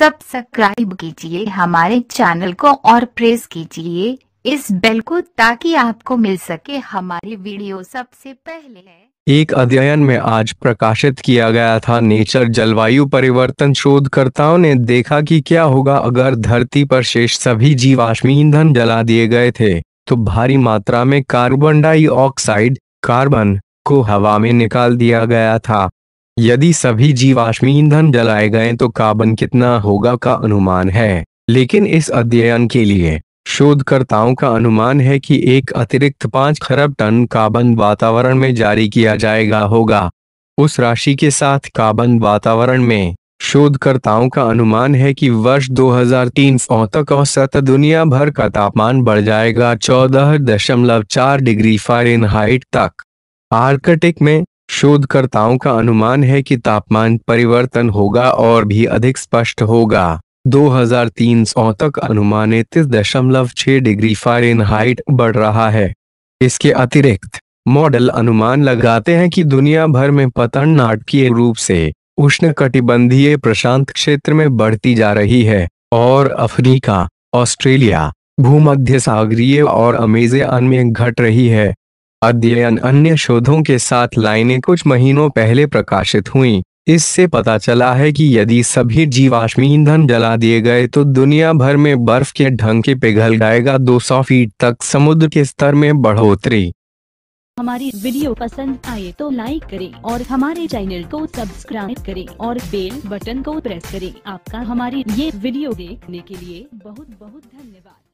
subscribe कीजिए हमारे channel को और प्रेस कीजिए इस बेल को ताकि आपको मिल सके हमारी वीडियो सबसे पहले एक अध्ययन में आज प्रकाशित किया गया था नेचर जलवायु परिवर्तन शोधकर्ताओं ने देखा कि क्या होगा अगर धरती पर शेष सभी जीवाश्म ईंधन जला दिए गए थे तो भारी मात्रा में कार्बन डाइऑक्साइड कार्बन को हवा में निकाल दिया गया था यदि सभी जीवाश्मी ईंधन जलाए गए तो कार्बन कितना होगा का अनुमान है लेकिन इस अध्ययन के लिए शोधकर्ताओं का अनुमान है कि एक अतिरिक्त पांच खरब टन कार्बन वातावरण में जारी किया जाएगा होगा उस राशि के साथ कार्बन वातावरण में शोधकर्ताओं का अनुमान है कि वर्ष हजार तक औसत दुनिया भर का तापमान बढ़ जाएगा 14.4 डिग्री फारेनहाइट तक आर्कटिक में शोधकर्ताओं का अनुमान है कि तापमान परिवर्तन होगा और भी अधिक स्पष्ट होगा 2300 तक अनुमान दशमलव छह डिग्री फारेनहाइट बढ़ रहा है इसके अतिरिक्त मॉडल अनुमान लगाते हैं कि दुनिया भर में पतन नाटकीय रूप से उष्ण कटिबंधीय प्रशांत क्षेत्र में बढ़ती जा रही है और अफ्रीका ऑस्ट्रेलिया भूमध्य सागरीय और अमेजे अन्य घट रही है अध्ययन अन्य शोधों के साथ लाइनें कुछ महीनों पहले प्रकाशित हुई इससे पता चला है कि यदि सभी जीवाश्मी ईंधन जला दिए गए तो दुनिया भर में बर्फ के ढंग के पिघल जाएगा 200 फीट तक समुद्र के स्तर में बढ़ोतरी हमारी वीडियो पसंद आए तो लाइक करें और हमारे चैनल को सब्सक्राइब करें और बेल बटन को प्रेस करें आपका हमारी ये वीडियो देखने के लिए बहुत बहुत धन्यवाद